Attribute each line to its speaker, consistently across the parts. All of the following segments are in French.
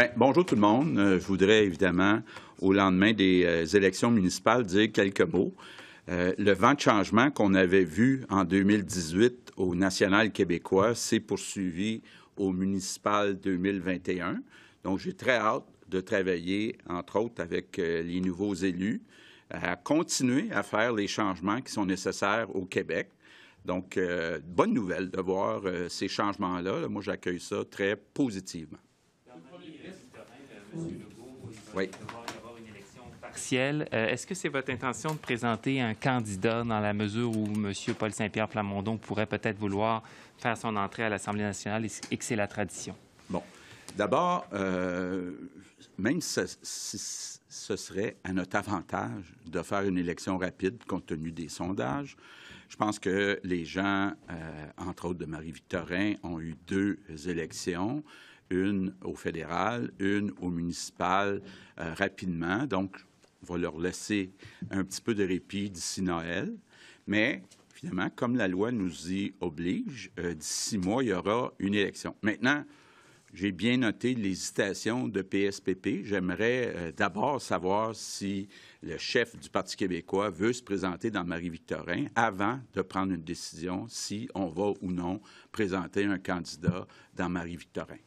Speaker 1: Ben, bonjour tout le monde. Euh, je voudrais évidemment, au lendemain des euh, élections municipales, dire quelques mots. Euh, le vent de changement qu'on avait vu en 2018 au national québécois s'est poursuivi au municipal 2021. Donc, j'ai très hâte de travailler, entre autres, avec les nouveaux élus, à continuer à faire les changements qui sont nécessaires au Québec. Donc, bonne nouvelle de voir ces changements-là. Moi, j'accueille ça très positivement. Oui. Euh, est-ce que c'est votre intention de présenter un candidat dans la mesure où M. Paul Saint-Pierre Plamondon pourrait peut-être vouloir faire son entrée à l'Assemblée nationale et que c'est la tradition? Bon. D'abord, euh, même si, ce serait à notre avantage de faire une élection rapide compte tenu des sondages, je pense que les gens, euh, entre autres de Marie-Victorin, ont eu deux élections une au fédéral, une au municipal euh, rapidement. Donc, on va leur laisser un petit peu de répit d'ici Noël. Mais, finalement, comme la loi nous y oblige, euh, d'ici mois, il y aura une élection. Maintenant, j'ai bien noté l'hésitation de PSPP. J'aimerais euh, d'abord savoir si le chef du Parti québécois veut se présenter dans Marie-Victorin avant de prendre une décision si on va ou non présenter un candidat dans Marie-Victorin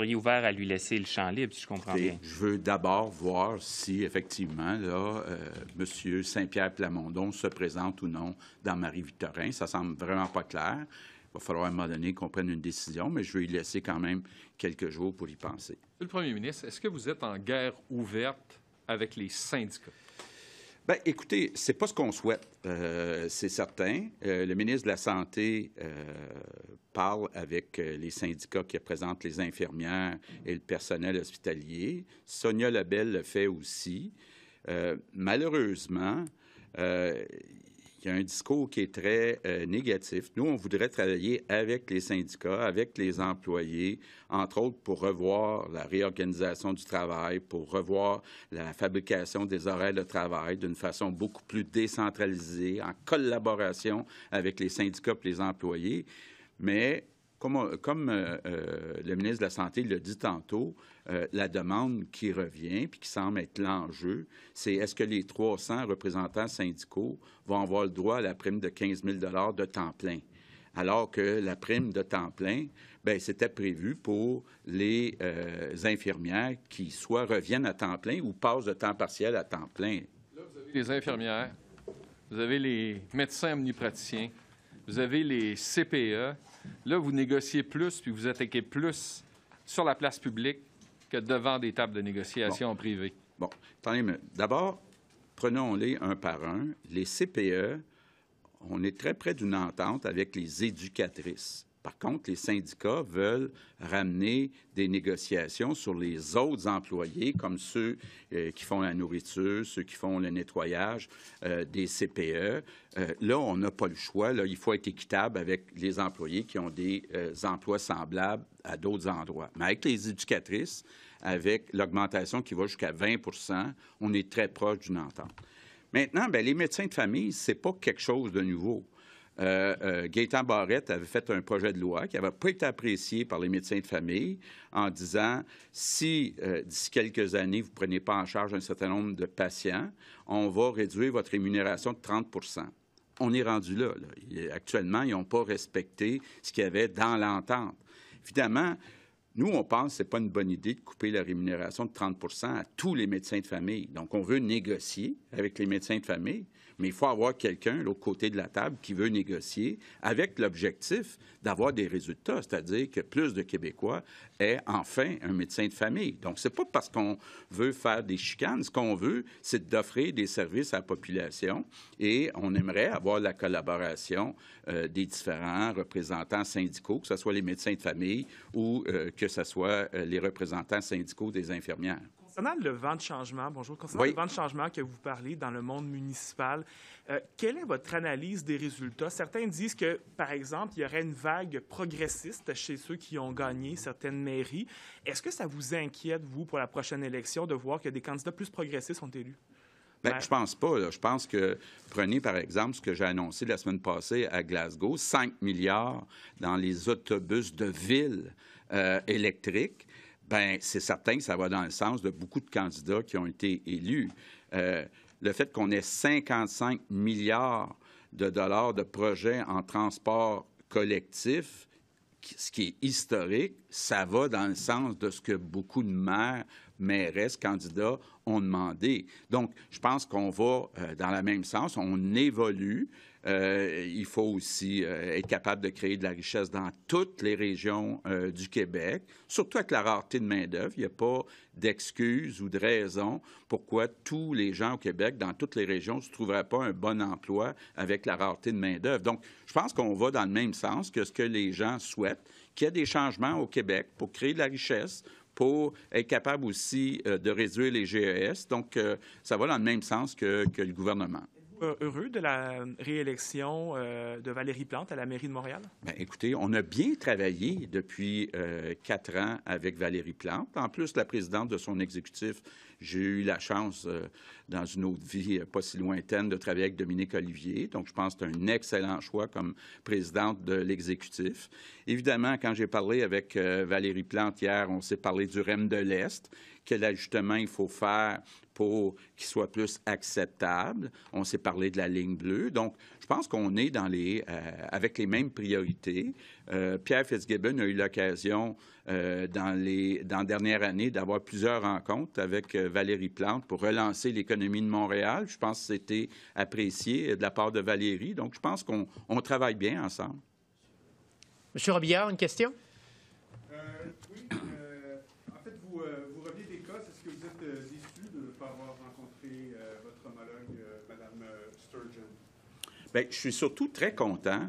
Speaker 1: seriez ouvert à lui laisser le champ libre, si je comprends bien. Je veux d'abord voir si, effectivement, là, euh, M. Saint-Pierre Plamondon se présente ou non dans Marie-Victorin. Ça semble vraiment pas clair. Il va falloir à un moment donné qu'on prenne une décision, mais je veux lui laisser quand même quelques jours pour y penser. Monsieur le premier ministre, est-ce que vous êtes en guerre ouverte avec les syndicats? Bien, écoutez, c'est pas ce qu'on souhaite, euh, c'est certain. Euh, le ministre de la Santé parle avec euh, les syndicats qui représentent les infirmières et le personnel hospitalier. Sonia Labelle le fait aussi. Euh, malheureusement, euh, il y a un discours qui est très négatif. Nous, on voudrait travailler avec les syndicats, avec les employés, entre autres pour revoir la réorganisation du travail, pour revoir la fabrication des horaires de travail d'une façon beaucoup plus décentralisée, en collaboration avec les syndicats et les employés. Mais comme, euh, euh, le ministre de la Santé l'a dit tantôt, euh, la demande qui revient, puis qui semble être l'enjeu, c'est est-ce que les 300 représentants syndicaux vont avoir le droit à la prime de 15 000 de temps plein? alors que la prime de temps plein, ben, c'était prévu pour les infirmières qui soit reviennent à temps plein ou passent de temps partiel à temps plein. Là, vous avez les infirmières, vous avez les médecins omnipraticiens, vous avez les CPE. Là, vous négociez plus, puis vous attaquez plus sur la place publique que devant des tables de négociation privées. Bon, D'abord, prenons-les un par un. Les CPE, on est très près d'une entente avec les éducatrices. Par contre, les syndicats veulent ramener des négociations sur les autres employés, comme ceux euh, qui font la nourriture, ceux qui font le nettoyage, euh, des CPE. Euh, là, on n'a pas le choix. il faut être équitable avec les employés qui ont des emplois semblables à d'autres endroits. Mais avec les éducatrices, avec l'augmentation qui va jusqu'à 20 on est très proche d'une entente. Maintenant, ben, les médecins de famille, ce n'est pas quelque chose de nouveau. Euh, Barrett euh, Gaétan Barrette avait fait un projet de loi qui n'avait pas été apprécié par les médecins de famille en disant si euh, d'ici quelques années, vous ne prenez pas en charge un certain nombre de patients, on va réduire votre rémunération de 30 on est rendu là. là. Actuellement, ils n'ont pas respecté ce qu'il y avait dans l'entente. Évidemment, nous, on pense que ce n'est pas une bonne idée de couper la rémunération de 30 à tous les médecins de famille. Donc, on veut négocier avec les médecins de famille, mais il faut avoir quelqu'un, l'autre côté de la table, qui veut négocier avec l'objectif d'avoir des résultats, c'est-à-dire que plus de Québécois aient enfin un médecin de famille. Donc, n'est pas parce qu'on veut faire des chicanes. Ce qu'on veut, c'est d'offrir des services à la population et on aimerait avoir la collaboration euh, des différents représentants syndicaux, que ce soit les médecins de famille ou euh, que ce soit euh, les représentants syndicaux des infirmières. Concernant le vent de changement, bonjour, concernant le vent de changement que vous parlez dans le monde municipal, euh, quelle est votre analyse des résultats? Certains disent que, par exemple, il y aurait une vague progressiste chez ceux qui ont gagné certaines mairies. Est-ce que ça vous inquiète, vous, pour la prochaine élection, de voir que des candidats plus progressistes sont élus? Bien, je pense pas. Je pense que, prenez par exemple ce que j'ai annoncé la semaine passée à Glasgow, 5 milliards dans les autobus de ville euh, électriques. Bien, c'est certain que ça va dans le sens de beaucoup de candidats qui ont été élus. Euh, le fait qu'on ait 55 milliards de dollars de projets en transport collectif, ce qui est historique, ça va dans le sens de ce que beaucoup de maires mairesse, candidats ont demandé. Donc, je pense qu'on va euh, dans le même sens. On évolue. Euh, il faut aussi euh, être capable de créer de la richesse dans toutes les régions du Québec, surtout avec la rareté de main-d'œuvre. Il n'y a pas d'excuse ou de raison pourquoi tous les gens au Québec, dans toutes les régions, ne se trouveraient pas un bon emploi avec la rareté de main-d'œuvre. Donc, je pense qu'on va dans le même sens que ce que les gens souhaitent, qu'il y ait des changements au Québec pour créer de la richesse, pour être capable aussi euh, de réduire les GES. Donc, euh, ça va dans le même sens que, que le gouvernement. Euh, heureux de la euh, réélection euh, de Valérie Plante à la mairie de Montréal? Ben, écoutez, on a bien travaillé depuis quatre ans avec Valérie Plante. En plus, la présidente de son exécutif, j'ai eu la chance, dans une autre vie pas si lointaine, de travailler avec Dominique Olivier. Donc, je pense que c'est un excellent choix comme présidente de l'exécutif. Évidemment, quand j'ai parlé avec Valérie Plante hier, on s'est parlé du REM de l'Est quel ajustement il faut faire pour qu'il soit plus acceptable. On s'est parlé de la ligne bleue. Donc, je pense qu'on est euh, avec les mêmes priorités. Euh, Pierre Fitzgibbon a eu l'occasion euh, dans, les, dans la dernière année d'avoir plusieurs rencontres avec Valérie Plante pour relancer l'économie de Montréal. Je pense que c'était apprécié de la part de Valérie. Donc, je pense qu'on travaille bien ensemble. Monsieur Robillard, une question? Bien, je suis surtout très content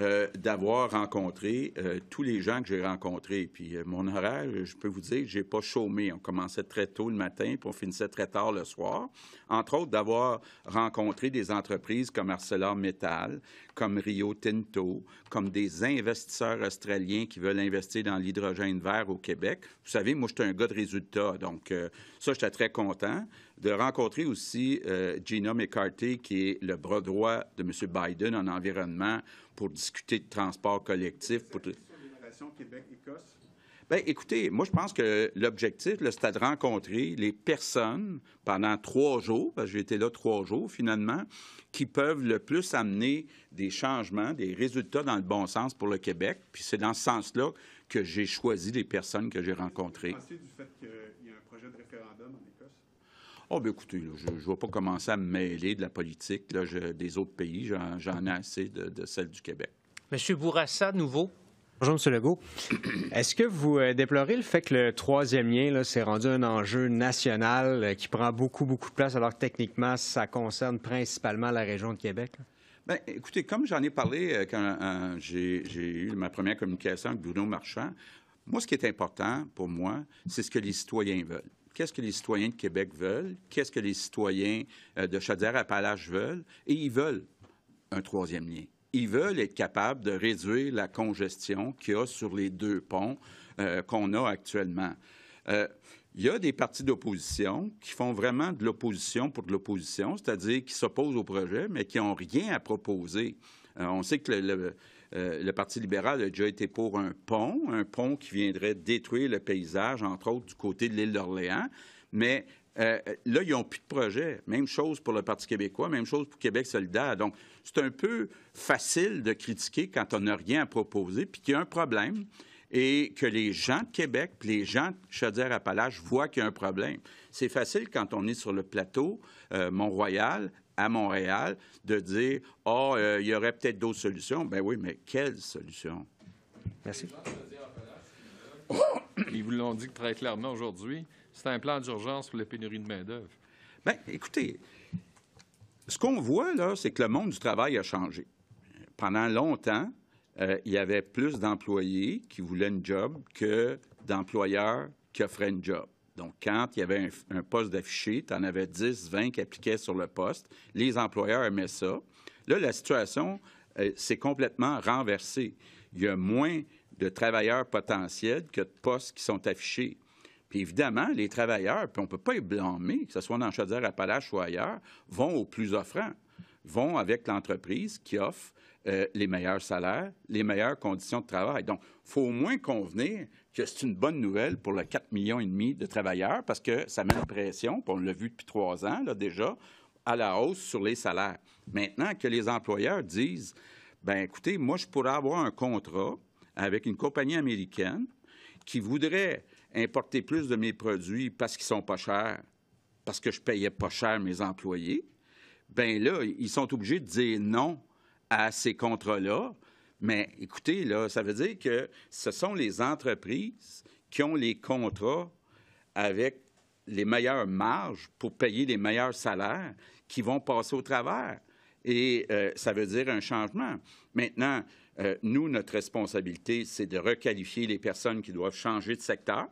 Speaker 1: euh, d'avoir rencontré euh, tous les gens que j'ai rencontrés. Puis euh, mon horaire, je peux vous dire je n'ai pas chômé. On commençait très tôt le matin, puis on finissait très tard le soir. Entre autres, d'avoir rencontré des entreprises comme ArcelorMittal, comme Rio Tinto, comme des investisseurs australiens qui veulent investir dans l'hydrogène vert au Québec. Vous savez, moi, je un gars de résultats. Donc, ça, j'étais très content de rencontrer aussi euh, Gina McCarthy, qui est le bras droit de M. Biden en environnement, pour discuter de transport collectif. Pour... Québec-Écosse? Bien, écoutez, moi, je pense que l'objectif, c'était de rencontrer les personnes pendant trois jours, parce que j'ai été là trois jours finalement, qui peuvent le plus amener des changements, des résultats dans le bon sens pour le Québec. Puis c'est dans ce sens-là que j'ai choisi les personnes que j'ai rencontrées. du fait Oh, ah, bien, écoutez, je ne vais pas commencer à me mêler de la politique des autres pays. J'en ai assez de, celle du Québec. Monsieur Bourassa, nouveau. Bonjour, M. Legault. Est-ce que vous euh, déplorez le fait que le troisième lien s'est rendu un enjeu national euh, qui prend beaucoup, beaucoup de place, alors que techniquement, ça concerne principalement la région de Québec? Bien, écoutez, comme j'en ai parlé euh, quand j'ai eu ma première communication avec Bruno Marchand, moi, ce qui est important pour moi, c'est ce que les citoyens veulent qu'est-ce que les citoyens de Québec veulent, qu'est-ce que les citoyens euh, de Chaudière-Appalaches veulent, et ils veulent un troisième lien. Ils veulent être capables de réduire la congestion qu'il y a sur les deux ponts euh, qu'on a actuellement. Euh, il y a des partis d'opposition qui font vraiment de l'opposition pour de l'opposition, c'est-à-dire qui s'opposent au projet, mais qui n'ont rien à proposer. on sait que le euh, le Parti libéral a déjà été pour un pont, un pont qui viendrait détruire le paysage, entre autres du côté de l'île d'Orléans. Mais euh, là, ils n'ont plus de projet. Même chose pour le Parti québécois, même chose pour Québec solidaire. Donc, c'est un peu facile de critiquer quand on n'a rien à proposer, puis qu'il y a un problème et que les gens de Québec, puis les gens de Chaudière-Appalaches voient qu'il y a un problème. C'est facile quand on est sur le plateau euh, Mont-Royal, à Montréal de dire oh, il y aurait peut-être d'autres solutions. Ben oui, mais quelles solutions? Merci. Ils vous l'ont dit très clairement aujourd'hui. C'est un plan d'urgence pour les pénuries de main-d'œuvre. Bien, écoutez, ce qu'on voit, là, c'est que le monde du travail a changé. Pendant longtemps, euh, il y avait plus d'employés qui voulaient une job que d'employeurs qui offraient une job. Donc, quand il y avait un, poste d'affiché, tu en avais 10, 20 qui appliquaient sur le poste. Les employeurs aimaient ça. Là, la situation euh, s'est complètement renversée. Il y a moins de travailleurs potentiels que de postes qui sont affichés. Puis évidemment, les travailleurs, puis on ne peut pas les blâmer, que ce soit dans Chaudière-Appalaches ou ailleurs, vont au plus offrant, vont avec l'entreprise qui offre euh, les meilleurs salaires, les meilleures conditions de travail. Donc, il faut au moins convenir que c'est une bonne nouvelle pour les 4,5 millions et demi de travailleurs parce que ça met la pression, puis on l'a vu depuis trois ans déjà, à la hausse sur les salaires. Maintenant que les employeurs disent, ben écoutez, moi je pourrais avoir un contrat avec une compagnie américaine qui voudrait importer plus de mes produits parce qu'ils sont pas chers, parce que je payais pas cher mes employés, bien là, ils sont obligés de dire non à ces contrats-là mais écoutez, là, ça veut dire que ce sont les entreprises qui ont les contrats avec les meilleures marges pour payer les meilleurs salaires qui vont passer au travers. Et euh, ça veut dire un changement. Maintenant, euh, nous, notre responsabilité, c'est de requalifier les personnes qui doivent changer de secteur,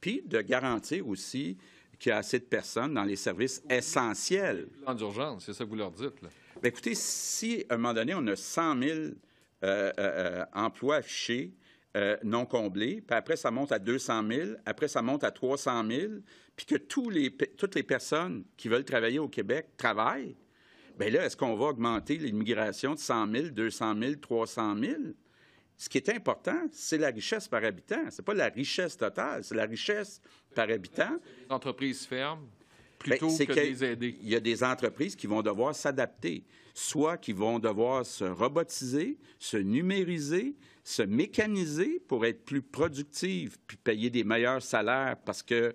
Speaker 1: puis de garantir aussi qu'il y a assez de personnes dans les services essentiels. En c'est ça que vous leur dites. Là. Ben, écoutez, si à un moment donné, on a 100 000 euh, euh, euh, emplois affichés non comblés, puis après, ça monte à 200 000, après, ça monte à 300 000, puis que les, toutes les personnes qui veulent travailler au Québec travaillent, bien là, est-ce qu'on va augmenter l'immigration de 100 000, 200 000, 300 000? Ce qui est important, c'est la richesse par habitant. Ce n'est pas la richesse totale, c'est la richesse par habitant. Les entreprises ferment. Ben, il y a des entreprises qui vont devoir s'adapter, soit qui vont devoir se robotiser, se numériser, se mécaniser pour être plus productives, puis payer des meilleurs salaires parce que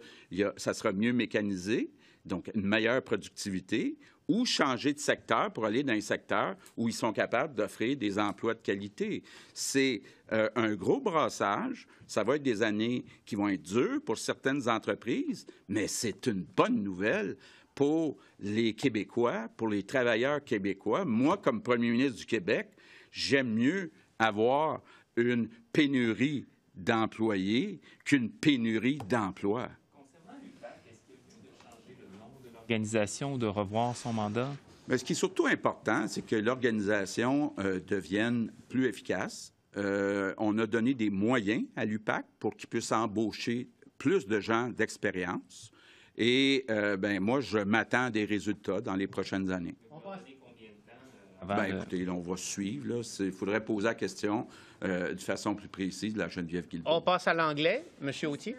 Speaker 1: ça sera mieux mécanisé, donc une meilleure productivité, ou changer de secteur pour aller dans un secteur où ils sont capables d'offrir des emplois de qualité. C'est euh, un gros brassage. Ça va être des années qui vont être dures pour certaines entreprises, mais c'est une bonne nouvelle pour les Québécois, pour les travailleurs québécois. Moi, comme premier ministre du Québec, j'aime mieux avoir une pénurie d'employés qu'une pénurie d'emplois. Concernant est-ce de changer le nom de l'organisation, de revoir son mandat? Mais ce qui est surtout important, c'est que l'organisation euh, devienne plus efficace, euh, on a donné des moyens à l'UPAC pour qu'il puisse embaucher plus de gens d'expérience. Et euh, ben, moi, je m'attends à des résultats dans les prochaines années. On euh, Ben, écoutez, on va suivre. Il faudrait poser la question euh, de façon plus précise de la Geneviève Guilbault. On passe à l'anglais. Monsieur Autier.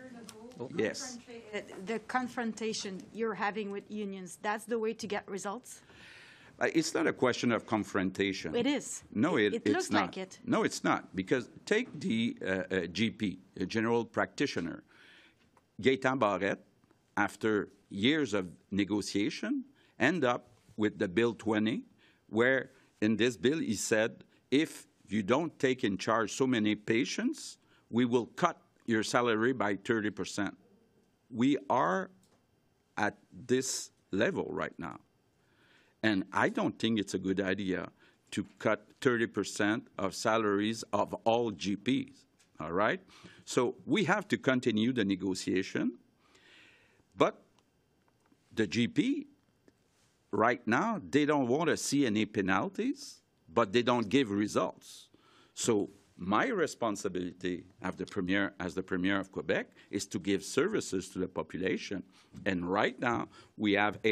Speaker 1: Oh. Yes. The confrontation you're having with unions, that's the way to get results? It's not a question of confrontation. It is. No, it, it, it looks not. like it. No, it's not. Because take the uh, uh, GP, general practitioner, Gaetan Barrette, after years of negotiation, end up with the Bill 20, where in this bill he said, if you don't take in charge so many patients, we will cut your salary by 30%. We are at this level right now. And I don't think it's a good idea to cut 30% of salaries of all GPs, all right? So we have to continue the negotiation, but the GP, right now, they don't want to see any penalties, but they don't give results. So my responsibility as the premier, as the premier of Quebec, is to give services to the population. And right now, we have 800,000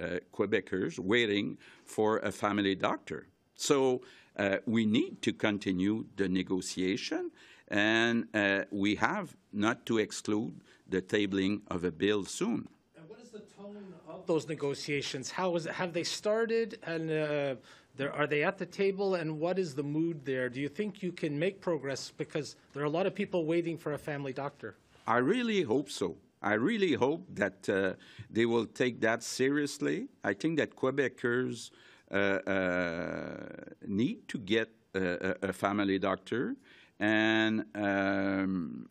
Speaker 1: uh, Quebecers waiting for a family doctor. So uh, we need to continue the negotiation, and uh, we have not to exclude the tabling of a bill soon. And what is the tone of those negotiations? How is it, have they started? And uh, there, are they at the table and what is the mood there? Do you think you can make progress? Because there are a lot of people waiting for a family doctor. I really hope so. I really hope that uh, they will take that seriously. I think that Quebecers uh, uh, need to get a, a family doctor. And um,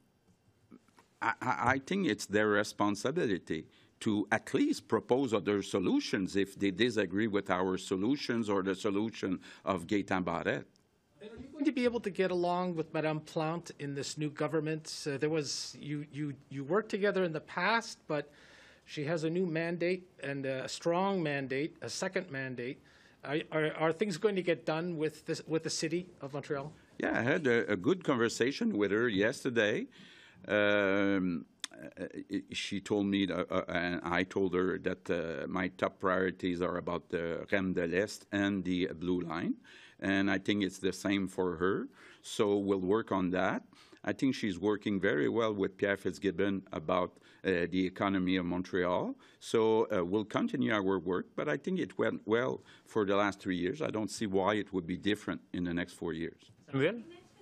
Speaker 1: I, I, think it's their responsibility to at least propose other solutions if they disagree with our solutions or the solution of Gaetan Barrette. Are you going to be able to get along with Madame Plante in this new government? Uh, there was you you you worked together in the past, but she has a new mandate and a strong mandate, a second mandate. Are, are, are things going to get done with this with the city of Montreal? Yeah, I had a, a good conversation with her yesterday. Um, uh, she told me, uh, uh, and I told her that my top priorities are about the REM de l'Est and the Blue Line. And I think it's the same for her. So we'll work on that. I think she's working very well with Pierre Fitzgibbon about uh, the economy of Montreal. So uh, we'll continue our work, but I think it went well for the last three years. I don't see why it would be different in the next four years. Samuel?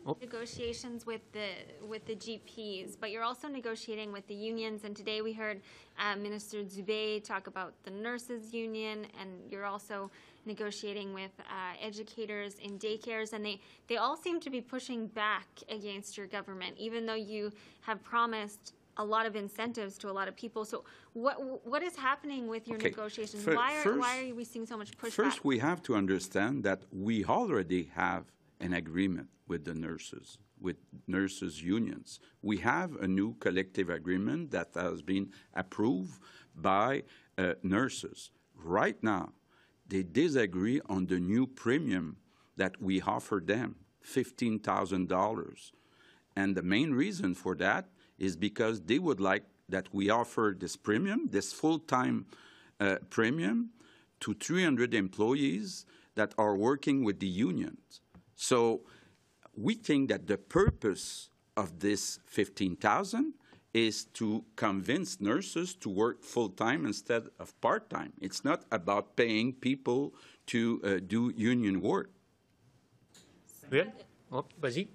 Speaker 1: Oh. negotiations with the with the GPs, but you're also negotiating with the unions. And today we heard uh, Minister Zubei talk about the nurses union, and you're also negotiating with uh, educators in daycares, and they they all seem to be pushing back against your government, even though you have promised a lot of incentives to a lot of people. So what what is happening with your okay. negotiations? For, why are first, why are we seeing so much pushback? First, we have to understand that we already have an agreement with the nurses, with nurses' unions. We have a new collective agreement that has been approved by uh, nurses. Right now, they disagree on the new premium that we offer them, $15,000. And the main reason for that is because they would like that we offer this premium, this full-time uh, premium, to 300 employees that are working with the unions. So we think that the purpose of this 15,000 is to convince nurses to work full-time instead of part-time. It's not about paying people to uh, do union work. Yeah. Oh, Bazi.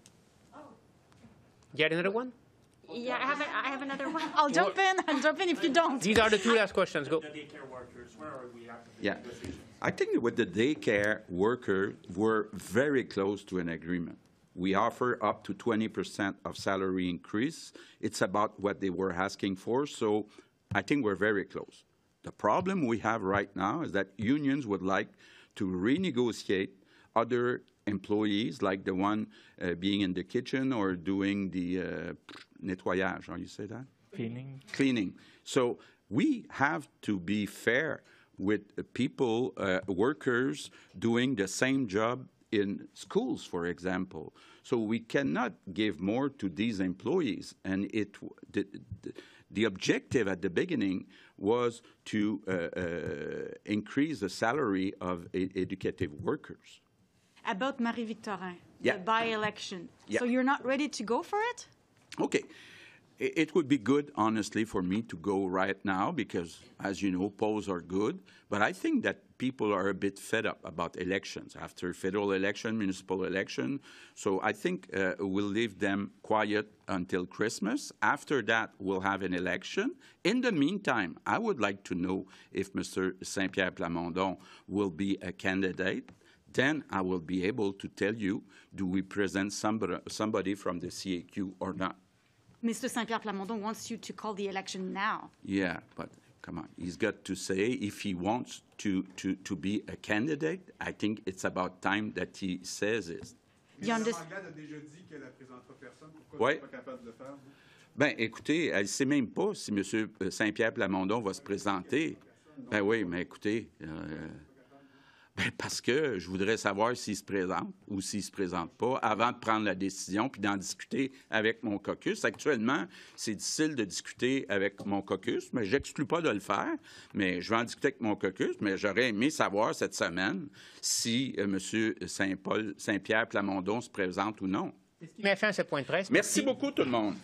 Speaker 1: Oh. You had another one? Yeah, I have, a, I have another one. I'll jump in. I'll jump in if you don't. These are the two last questions. Go. The daycare workers, where are we Yeah. I think with the daycare worker, we're very close to an agreement. We offer up to 20% of salary increase. It's about what they were asking for, so I think we're very close. The problem we have right now is that unions would like to renegotiate other employees, like the one uh, being in the kitchen or doing the uh, nettoyage, how you say that? Cleaning. Cleaning. So we have to be fair with people, uh, workers doing the same job in schools, for example. So we cannot give more to these employees. And it, the, the objective at the beginning was to uh, uh, increase the salary of educative workers. About Marie-Victorin, yeah. the by-election. Yeah. So you're not ready to go for it? Okay it would be good, honestly, for me to go right now because, as you know, polls are good. But I think that people are a bit fed up about elections after federal election, municipal election. So I think uh, we'll leave them quiet until Christmas. After that, we'll have an election. In the meantime, I would like to know if Mr. Saint Pierre Plamondon will be a candidate then I will be able to tell you do we present somebody, somebody, from the CAQ or not. Mr. Saint Pierre Plamondon wants you to call the election now. Yeah, but come on, he's got to say if he wants to, to, to be a candidate. I think it's about time that he says it. Mais a déjà dit qu'elle ne présentera personne. Pourquoi ouais. pas capable de le faire? Bien, Ben, écoutez, elle ne sait même pas si M. Saint-Pierre Plamondon va se présenter. Ben oui, mais écoutez... Euh, ben, parce que je voudrais savoir s'il se présente ou s'il ne se présente pas avant de prendre la décision puis d'en discuter avec mon caucus. Actuellement, c'est difficile de discuter avec mon caucus, mais je n'exclus pas de le faire. Mais je vais en discuter avec mon caucus, mais j'aurais aimé savoir cette semaine si euh, M. Saint-Paul, Saint-Pierre Plamondon se présente ou non. à Merci beaucoup, tout le monde.